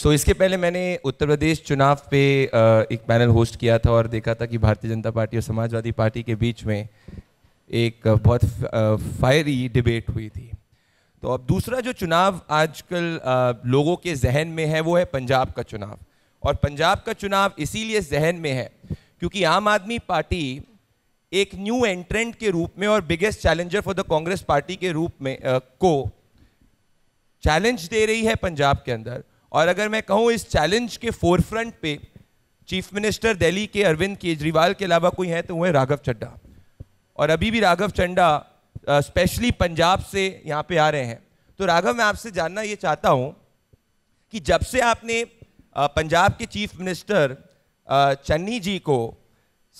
सो so, इसके पहले मैंने उत्तर प्रदेश चुनाव पे एक पैनल होस्ट किया था और देखा था कि भारतीय जनता पार्टी और समाजवादी पार्टी के बीच में एक बहुत फायरी डिबेट हुई थी तो अब दूसरा जो चुनाव आजकल लोगों के जहन में है वो है पंजाब का चुनाव और पंजाब का चुनाव इसीलिए जहन में है क्योंकि आम आदमी पार्टी एक न्यू एंट्रेंट के रूप में और biggest challenger for the Congress party के रूप में आ, को चैलेंज दे रही है पंजाब के अंदर और अगर मैं कहूँ इस चैलेंज के फोरफ्रंट पे चीफ मिनिस्टर दिल्ली के अरविंद केजरीवाल के अलावा कोई है तो वो है राघव चड्डा और अभी भी राघव चड्डा स्पेशली पंजाब से यहाँ पे आ रहे हैं तो राघव मैं आपसे जानना ये चाहता हूँ कि जब से आपने पंजाब के चीफ मिनिस्टर चन्नी जी को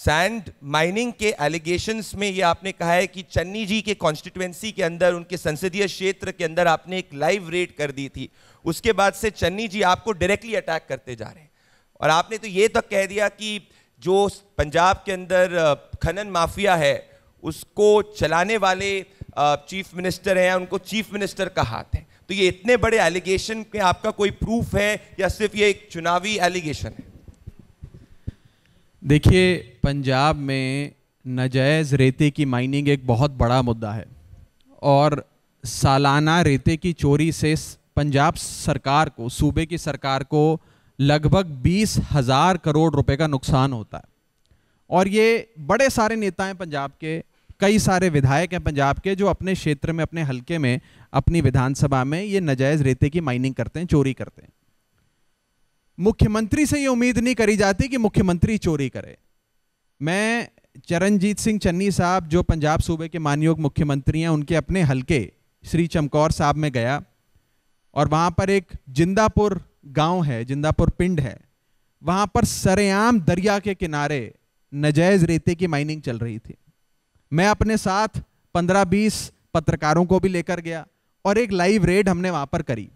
सैंड माइनिंग के एलिगेशंस में ये आपने कहा है कि चन्नी जी के कॉन्स्टिट्युएंसी के अंदर उनके संसदीय क्षेत्र के अंदर आपने एक लाइव रेड कर दी थी उसके बाद से चन्नी जी आपको डायरेक्टली अटैक करते जा रहे हैं और आपने तो ये तक तो कह दिया कि जो पंजाब के अंदर खनन माफिया है उसको चलाने वाले चीफ मिनिस्टर हैं उनको चीफ मिनिस्टर का हाथ है तो ये इतने बड़े एलिगेशन के आपका कोई प्रूफ है या सिर्फ ये एक चुनावी एलिगेशन है देखिए पंजाब में नजायज़ रेते की माइनिंग एक बहुत बड़ा मुद्दा है और सालाना रेते की चोरी से पंजाब सरकार को सूबे की सरकार को लगभग बीस हज़ार करोड़ रुपए का नुकसान होता है और ये बड़े सारे नेता हैं पंजाब के कई सारे विधायक हैं पंजाब के जो अपने क्षेत्र में अपने हलके में अपनी विधानसभा में ये नजायज़ रेते की माइनिंग करते हैं चोरी करते हैं मुख्यमंत्री से ये उम्मीद नहीं करी जाती कि मुख्यमंत्री चोरी करे मैं चरणजीत सिंह चन्नी साहब जो पंजाब सूबे के मानयोग मुख्यमंत्री हैं उनके अपने हलके श्री चमकौर साहब में गया और वहाँ पर एक जिंदापुर गांव है जिंदापुर पिंड है वहाँ पर सरेआम दरिया के किनारे नजायज़ रेते की माइनिंग चल रही थी मैं अपने साथ 15-20 पत्रकारों को भी लेकर गया और एक लाइव रेड हमने वहाँ पर करी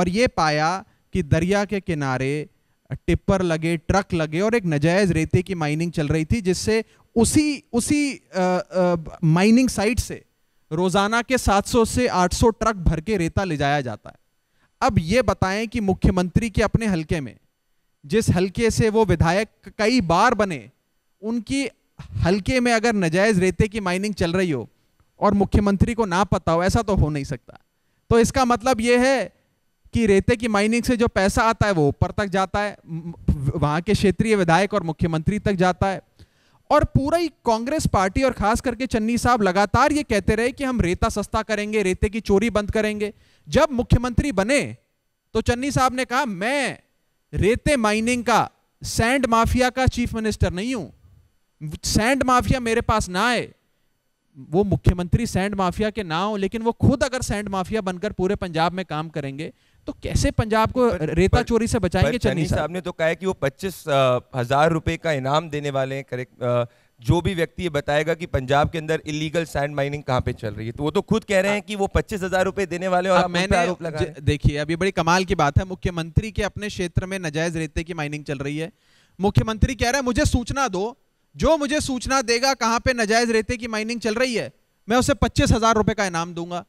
और ये पाया कि दरिया के किनारे टिप्पर लगे ट्रक लगे और एक नजायज़ रेते की माइनिंग चल रही थी जिससे उसी उसी माइनिंग साइट से रोज़ाना के 700 से 800 ट्रक भर के रेता ले जाया जाता है अब ये बताएं कि मुख्यमंत्री के अपने हलके में जिस हलके से वो विधायक कई बार बने उनकी हलके में अगर नजायज़ रेते की माइनिंग चल रही हो और मुख्यमंत्री को ना पता हो ऐसा तो हो नहीं सकता तो इसका मतलब यह है कि रेते की माइनिंग से जो पैसा आता है वो ऊपर तक जाता है वहां के क्षेत्रीय विधायक और मुख्यमंत्री तक जाता है और पूरा ही कांग्रेस पार्टी और खास करके चन्नी साहब लगातार ये कहते रहे कि हम रेता सस्ता करेंगे रेते की चोरी बंद करेंगे जब मुख्यमंत्री बने तो चन्नी साहब ने कहा मैं रेते माइनिंग का सैंड माफिया का चीफ मिनिस्टर नहीं हूं सैंड माफिया मेरे पास ना आए वो मुख्यमंत्री सैंड माफिया के ना हो लेकिन वो खुद अगर सैंड माफिया बनकर पूरे पंजाब में काम करेंगे तो कैसे पंजाब को रेता चोरी से बचाएंगे चन्नी साहब ने तो कहा है कि वो पच्चीस हजार रुपए का इनाम देने वाले हैं करेक्ट जो भी व्यक्ति ये बताएगा कि पंजाब के अंदर इलीगल सैंड माइनिंग कहाँ पे चल रही है तो वो तो खुद कह रहे हैं कि वो पच्चीस हजार रुपए देने वाले और मैंने आरोप लगा देखिए अब ये बड़ी कमाल की बात है मुख्यमंत्री के अपने क्षेत्र में नजायज रेते की माइनिंग चल रही है मुख्यमंत्री कह रहा है मुझे सूचना दो जो मुझे सूचना देगा कहाँ पे नजायज रेते की माइनिंग चल रही है मैं उसे पच्चीस हजार रुपए का इनाम दूंगा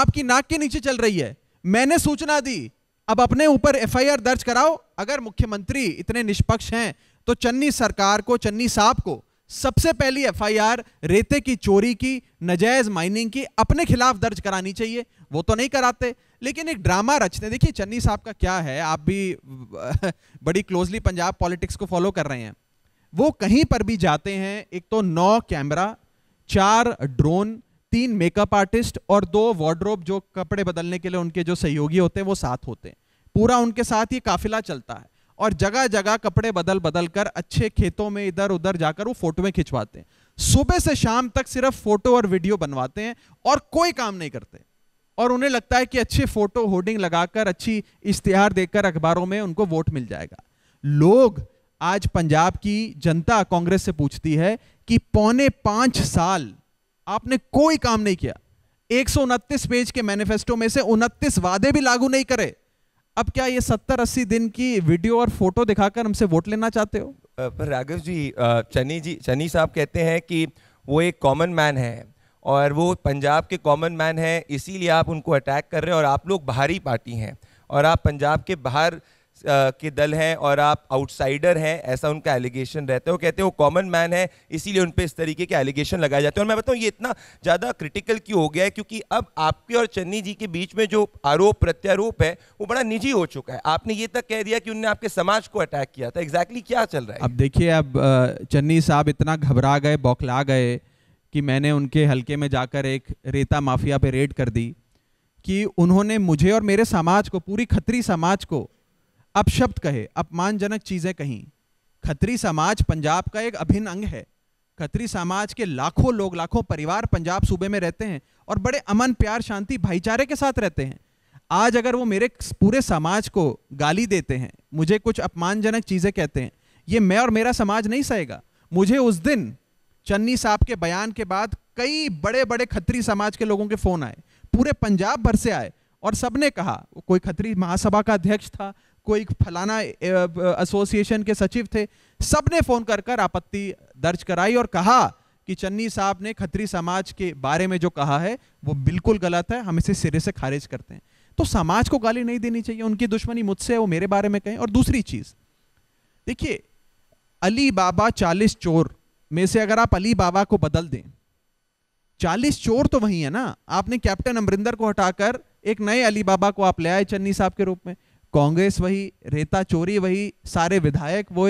आपकी नाक के नीचे चल रही है मैंने सूचना दी अब अपने ऊपर एफआईआर दर्ज कराओ अगर मुख्यमंत्री इतने निष्पक्ष हैं तो चन्नी सरकार को चन्नी साहब को सबसे पहली एफआईआर रेते की चोरी की नजायज माइनिंग की अपने खिलाफ दर्ज करानी चाहिए वो तो नहीं कराते लेकिन एक ड्रामा रचते देखिए चन्नी साहब का क्या है आप भी बड़ी क्लोजली पंजाब पॉलिटिक्स को फॉलो कर रहे हैं वो कहीं पर भी जाते हैं एक तो नौ कैमरा चार ड्रोन तीन मेकअप आर्टिस्ट और दो वार्ड्रोब जो कपड़े बदलने के लिए उनके जो सहयोगी होते हैं वो साथ होते हैं पूरा उनके साथ ये काफिला चलता है और जगह जगह कपड़े बदल बदल कर अच्छे खेतों में इधर उधर जाकर वो फोटोएं खिंचवाते हैं सुबह से शाम तक सिर्फ फोटो और वीडियो बनवाते हैं और कोई काम नहीं करते और उन्हें लगता है कि अच्छे फोटो होर्डिंग लगाकर अच्छी इश्तिहार देकर अखबारों में उनको वोट मिल जाएगा लोग आज पंजाब की जनता कांग्रेस से पूछती है कि पौने पांच साल आपने कोई काम नहीं किया एक पेज के मैनिफेस्टो में से उनतीस वादे भी लागू नहीं करे अब क्या ये सत्तर अस्सी दिन की वीडियो और फोटो दिखाकर हमसे वोट लेना चाहते हो पर राघव जी चनी जी चनी साहब कहते हैं कि वो एक कॉमन मैन है और वो पंजाब के कॉमन मैन है इसीलिए आप उनको अटैक कर रहे हैं और आप लोग बाहरी पार्टी हैं और आप पंजाब के बाहर के दल हैं और आप आउटसाइडर हैं ऐसा उनका एलिगेशन रहता है वो कहते हैं वो कॉमन मैन है इसीलिए उन पर इस तरीके के एलिगेशन लगाए जाते हैं और मैं बताऊँ ये इतना ज़्यादा क्रिटिकल क्यों हो गया है क्योंकि अब आपके और चन्नी जी के बीच में जो आरोप प्रत्यारोप है वो बड़ा निजी हो चुका है आपने ये तक कह दिया कि उनने आपके समाज को अटैक किया था एग्जैक्टली क्या चल रहा है अब देखिए अब चन्नी साहब इतना घबरा गए बौखला गए कि मैंने उनके हल्के में जाकर एक रेता माफिया पे रेड कर दी कि उन्होंने मुझे और मेरे समाज को पूरी खतरी समाज को अपशब्द कहे अपमानजनक चीजें कहीं खत्री समाज पंजाब का एक अभिन्न अंग है खत्री समाज के लाखों लोग लाखों परिवार पंजाब सूबे में रहते हैं और बड़े अमन प्यार शांति भाईचारे के साथ रहते हैं आज अगर वो मेरे पूरे समाज को गाली देते हैं मुझे कुछ अपमानजनक चीज़ें कहते हैं ये मैं और मेरा समाज नहीं सहेगा मुझे उस दिन चन्नी साहब के बयान के बाद कई बड़े बड़े खत्री समाज के लोगों के फ़ोन आए पूरे पंजाब भर से आए और सबने कहा कोई खत्री महासभा का अध्यक्ष था कोई फलाना एसोसिएशन के सचिव थे सबने फोन कर कर आपत्ति दर्ज कराई और कहा कि चन्नी साहब ने खत्री समाज के बारे में जो कहा है वो बिल्कुल गलत है हम इसे सिरे से खारिज करते हैं तो समाज को गाली नहीं देनी चाहिए उनकी दुश्मनी मुझसे है वो मेरे बारे में कहें और दूसरी चीज देखिए अली बाबा चालीस चोर में से अगर आप अली बाबा को बदल दें चालीस चोर तो वही है ना आपने कैप्टन अमरिंदर को हटाकर एक नए अली बाबा को आप ले आए चन्नी साहब के रूप में कांग्रेस वही रेता चोरी वही सारे विधायक वो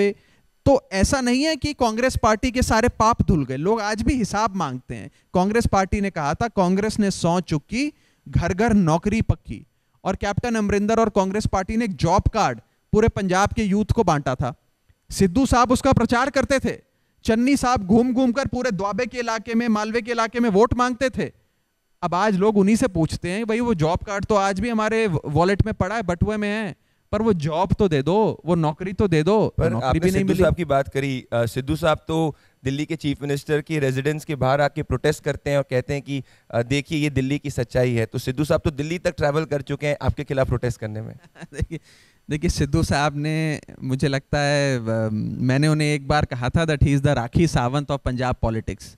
तो ऐसा नहीं है कि कांग्रेस पार्टी के सारे पाप धुल गए लोग आज भी हिसाब मांगते हैं कांग्रेस पार्टी ने कहा था कांग्रेस ने सौ चुकी घर घर नौकरी पक्की और कैप्टन अमरिंदर और कांग्रेस पार्टी ने एक जॉब कार्ड पूरे पंजाब के यूथ को बांटा था सिद्धू साहब उसका प्रचार करते थे चन्नी साहब घूम घूम कर पूरे द्वाबे के इलाके में मालवे के इलाके में वोट मांगते थे अब आज लोग उन्हीं से पूछते हैं भाई वो जॉब कार्ड तो आज भी हमारे वॉलेट में पड़ा है बटुए में है पर वो जॉब तो दे दो वो नौकरी तो दे दो पर तो नौकरी भी नहीं मिली आपकी बात करी सिद्धू साहब तो दिल्ली के चीफ मिनिस्टर की रेजिडेंस के बाहर आके प्रोटेस्ट करते हैं और कहते हैं कि देखिए ये दिल्ली की सच्चाई है तो सिद्धू साहब तो दिल्ली तक ट्रैवल कर चुके हैं आपके खिलाफ प्रोटेस्ट करने में देखिए देखिए सिद्धू साहब ने मुझे लगता है मैंने उन्हें एक बार कहा था that he is the Rakhi Sawant of Punjab politics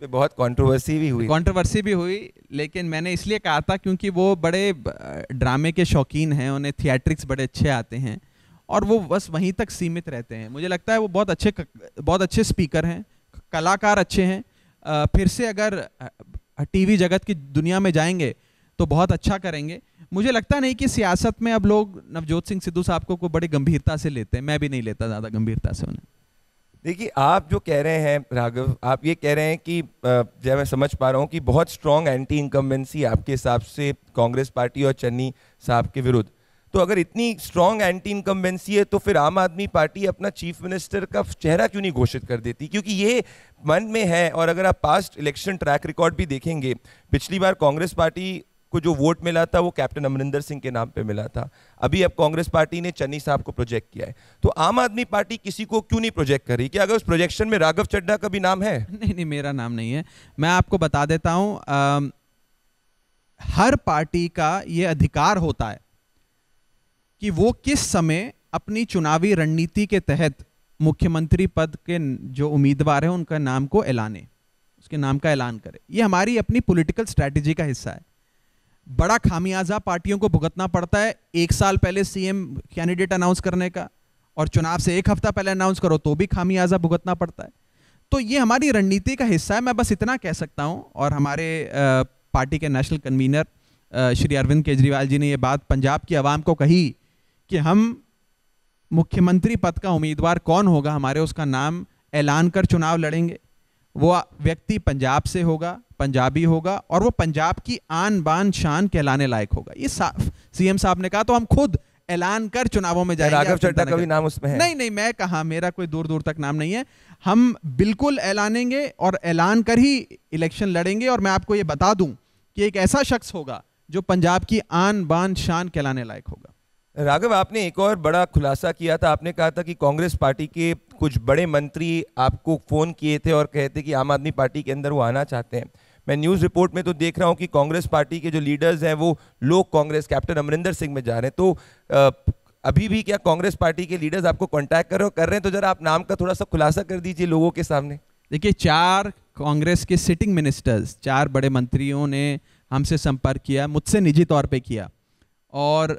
पे बहुत कंट्रोवर्सी भी हुई कंट्रोवर्सी भी हुई लेकिन मैंने इसलिए कहा था क्योंकि वो बड़े ड्रामे के शौकीन हैं उन्हें थिएट्रिक्स बड़े अच्छे आते हैं और वो बस वहीं तक सीमित रहते हैं मुझे लगता है वो बहुत अच्छे बहुत अच्छे स्पीकर हैं कलाकार अच्छे हैं फिर से अगर टीवी जगत की दुनिया में जाएंगे तो बहुत अच्छा करेंगे मुझे लगता नहीं कि सियासत में अब लोग नवजोत सिंह सिद्धू साहब को, को बड़ी गंभीरता से लेते हैं मैं भी नहीं लेता ज़्यादा गंभीरता से उन्हें देखिए आप जो कह रहे हैं राघव आप ये कह रहे हैं कि जब मैं समझ पा रहा हूँ कि बहुत स्ट्रॉन्ग एंटी इनकम्बेंसी आपके हिसाब से कांग्रेस पार्टी और चन्नी साहब के विरुद्ध तो अगर इतनी स्ट्रॉन्ग एंटी इनकम्बेंसी है तो फिर आम आदमी पार्टी अपना चीफ मिनिस्टर का चेहरा क्यों नहीं घोषित कर देती क्योंकि ये मन में है और अगर आप पास्ट इलेक्शन ट्रैक रिकॉर्ड भी देखेंगे पिछली बार कांग्रेस पार्टी को जो वोट मिला था वो कैप्टन अमरिंदर सिंह के नाम पे मिला था अभी अब कांग्रेस पार्टी ने चन्नी साहब को प्रोजेक्ट किया है तो आम आदमी पार्टी किसी को क्यों नहीं प्रोजेक्ट कर रही कि अगर उस प्रोजेक्शन में राघव चड्डा का भी नाम है नहीं नहीं मेरा नाम नहीं है मैं आपको बता देता आ, हर पार्टी का ये अधिकार होता है कि वो किस समय अपनी चुनावी रणनीति के तहत मुख्यमंत्री पद के जो उम्मीदवार हैं उनका नाम को ऐलाने उसके नाम का ऐलान करे ये हमारी अपनी पॉलिटिकल स्ट्रैटेजी का हिस्सा है बड़ा खामियाजा पार्टियों को भुगतना पड़ता है एक साल पहले सीएम कैंडिडेट अनाउंस करने का और चुनाव से एक हफ्ता पहले अनाउंस करो तो भी खामियाजा भुगतना पड़ता है तो ये हमारी रणनीति का हिस्सा है मैं बस इतना कह सकता हूँ और हमारे पार्टी के नेशनल कन्वीनर श्री अरविंद केजरीवाल जी ने ये बात पंजाब की आवाम को कही कि हम मुख्यमंत्री पद का उम्मीदवार कौन होगा हमारे उसका नाम ऐलान कर चुनाव लड़ेंगे वो व्यक्ति पंजाब से होगा पंजाबी होगा और वो पंजाब की आन बान शान कहलाने लायक होगा ये सीएम साहब ने कहा तो हम खुद ऐलान कर चुनावों में जाएंगे चड्डा का भी नाम उसमें है नहीं नहीं मैं कहा मेरा कोई दूर दूर तक नाम नहीं है हम बिल्कुल ऐलानेंगे और ऐलान कर ही इलेक्शन लड़ेंगे और मैं आपको ये बता दूं कि एक ऐसा शख्स होगा जो पंजाब की आन बान शान कहलाने लायक होगा राघव आपने एक और बड़ा खुलासा किया था आपने कहा था कि कांग्रेस पार्टी के कुछ बड़े मंत्री आपको फ़ोन किए थे और कहे थे कि आम आदमी पार्टी के अंदर वो आना चाहते हैं मैं न्यूज़ रिपोर्ट में तो देख रहा हूँ कि कांग्रेस पार्टी के जो लीडर्स हैं वो लोग कांग्रेस कैप्टन अमरिंदर सिंह में जा रहे हैं तो आ, अभी भी क्या कांग्रेस पार्टी के लीडर्स आपको कॉन्टैक्ट कर रहे हो कर रहे हैं तो जरा आप नाम का थोड़ा सा खुलासा कर दीजिए लोगों के सामने देखिए चार कांग्रेस के सिटिंग मिनिस्टर्स चार बड़े मंत्रियों ने हमसे संपर्क किया मुझसे निजी तौर पे किया और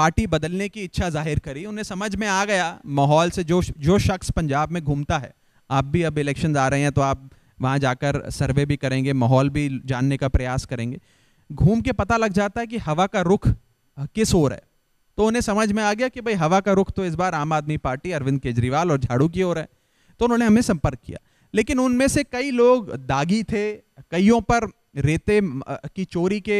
पार्टी बदलने की इच्छा जाहिर करी उन्हें समझ में आ गया माहौल से जो जो शख्स पंजाब में घूमता है आप भी अब इलेक्शन आ रहे हैं तो आप वहाँ जाकर सर्वे भी करेंगे माहौल भी जानने का प्रयास करेंगे घूम के पता लग जाता है कि हवा का रुख किस ओर है तो उन्हें समझ में आ गया कि भाई हवा का रुख तो इस बार आम आदमी पार्टी अरविंद केजरीवाल और झाड़ू की ओर है तो उन्होंने हमें संपर्क किया लेकिन उनमें से कई लोग दागी थे कईयों पर रेते की चोरी के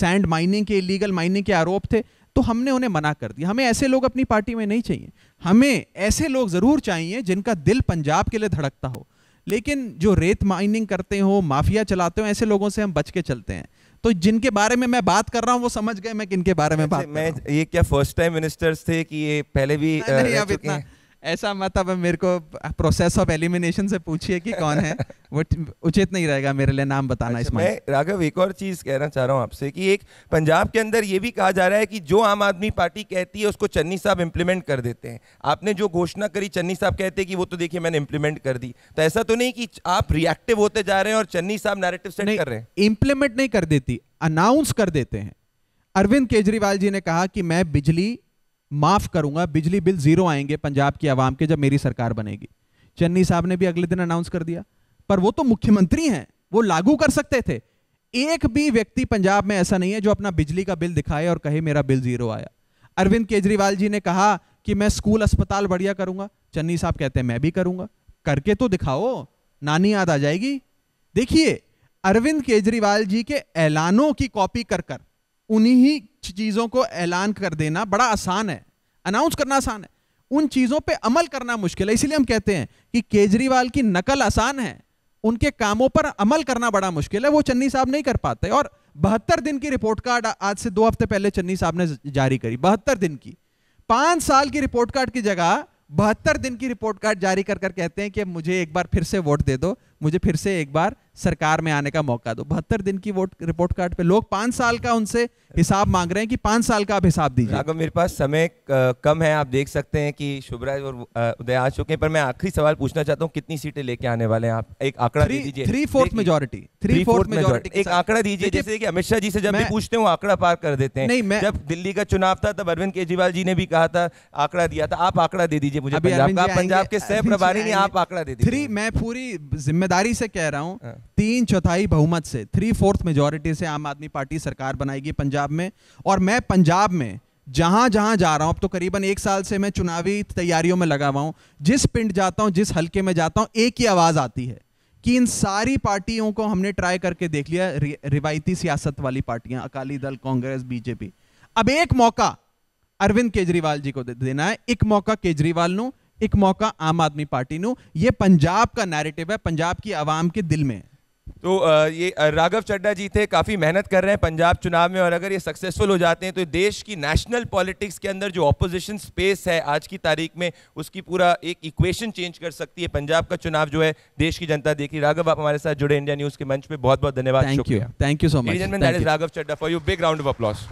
सैंड माइनिंग के इलीगल माइनिंग के आरोप थे तो हमने उन्हें मना कर दिया हमें ऐसे लोग अपनी पार्टी में नहीं चाहिए हमें ऐसे लोग ज़रूर चाहिए जिनका दिल पंजाब के लिए धड़कता हो लेकिन जो रेत माइनिंग करते हो माफिया चलाते हो ऐसे लोगों से हम बच के चलते हैं तो जिनके बारे में मैं बात कर रहा हूँ वो समझ गए मैं किन के बारे में अच्छा, बात मैं ये क्या फर्स्ट टाइम मिनिस्टर्स थे कि ये पहले भी नहीं, नहीं, अब इतना ऐसा मत अब मेरे को प्रोसेस ऑफ एलिमिनेशन से पूछिए कि कौन है वो उचित नहीं रहेगा मेरे लिए नाम बताना अच्छा, इसमें मैं राघव एक और चीज़ कहना चाह रहा हूँ आपसे कि एक पंजाब के अंदर ये भी कहा जा रहा है कि जो आम आदमी पार्टी कहती है उसको चन्नी साहब इम्प्लीमेंट कर देते हैं आपने जो घोषणा करी चन्नी साहब कहते हैं कि वो तो देखिए मैंने इम्प्लीमेंट कर दी तो ऐसा तो नहीं कि आप रिएक्टिव होते जा रहे हैं और चन्नी साहब नैरेटिव सेट कर रहे हैं इम्प्लीमेंट नहीं कर देती अनाउंस कर देते हैं अरविंद केजरीवाल जी ने कहा कि मैं बिजली माफ़ करूंगा बिजली बिल ज़ीरो आएंगे पंजाब की आवाम के जब मेरी सरकार बनेगी चन्नी साहब ने भी अगले दिन अनाउंस कर दिया पर वो तो मुख्यमंत्री हैं वो लागू कर सकते थे एक भी व्यक्ति पंजाब में ऐसा नहीं है जो अपना बिजली का बिल दिखाए और कहे मेरा बिल ज़ीरो आया अरविंद केजरीवाल जी ने कहा कि मैं स्कूल अस्पताल बढ़िया करूंगा चन्नी साहब कहते हैं मैं भी करूंगा करके तो दिखाओ नानी याद आ जाएगी देखिए अरविंद केजरीवाल जी के ऐलानों की कॉपी कर कर उन्हीं ही चीज़ों को ऐलान कर देना बड़ा आसान है अनाउंस करना आसान है उन चीज़ों पे अमल करना मुश्किल है इसलिए हम कहते हैं कि केजरीवाल की नकल आसान है उनके कामों पर अमल करना बड़ा मुश्किल है वो चन्नी साहब नहीं कर पाते और बहत्तर दिन की रिपोर्ट कार्ड आज से दो हफ्ते पहले चन्नी साहब ने जारी करी बहत्तर दिन की पांच साल की रिपोर्ट कार्ड की जगह बहत्तर दिन की रिपोर्ट कार्ड जारी कर कर कहते हैं कि मुझे एक बार फिर से वोट दे दो मुझे फिर से एक बार सरकार में आने का मौका दो बहत्तर दिन की वोट रिपोर्ट कार्ड पे लोग पांच साल का उनसे हिसाब मांग रहे हैं कि पांच साल का आप हिसाब दीजिए राघव मेरे पास समय कम है आप देख सकते हैं कि शुभराज और उदय आ चुके हैं पर मैं आखिरी सवाल पूछना चाहता हूँ कितनी सीटें लेके आने वाले हैं आप एक आंकड़ा दीजिए three fourth majority three fourth majority एक आंकड़ा दीजिए जैसे कि अमित शाह जी से जब भी पूछते हैं आंकड़ा पार कर देते हैं नहीं मैं जब दिल्ली का चुनाव था तब अरविंद केजरीवाल जी ने भी कहा था आंकड़ा दिया था आप आंकड़ा दे दीजिए मुझे पंजाब के सह प्रभारी ने आप आंकड़ा दे दीजिए मैं पूरी जिम्मेदारी ईमानदारी से कह रहा हूं हाँ। तीन चौथाई बहुमत से थ्री फोर्थ मेजोरिटी से आम आदमी पार्टी सरकार बनाएगी पंजाब में और मैं पंजाब में जहां जहां जा रहा हूं अब तो करीबन एक साल से मैं चुनावी तैयारियों में लगा हुआ हूं जिस पिंड जाता हूं जिस हलके में जाता हूं एक ही आवाज आती है कि इन सारी पार्टियों को हमने ट्राई करके देख लिया रिवायती सियासत वाली पार्टियां अकाली दल कांग्रेस बीजेपी अब एक मौका अरविंद केजरीवाल जी को दे, देना है एक मौका केजरीवाल नू एक मौका आम आदमी पार्टी ये पंजाब का नैरेटिव है पंजाब की आवाम के दिल में तो ये राघव चड्डा जी थे काफ़ी मेहनत कर रहे हैं पंजाब चुनाव में और अगर ये सक्सेसफुल हो जाते हैं तो देश की नेशनल पॉलिटिक्स के अंदर जो ऑपोजिशन स्पेस है आज की तारीख में उसकी पूरा एक इक्वेशन चेंज कर सकती है पंजाब का चुनाव जो है देश की जनता देखी राघव आप हमारे साथ जुड़े इंडिया न्यूज़ के मंच पे बहुत बहुत धन्यवाद thank you thank you so much Raghav Chadha for you big round of applause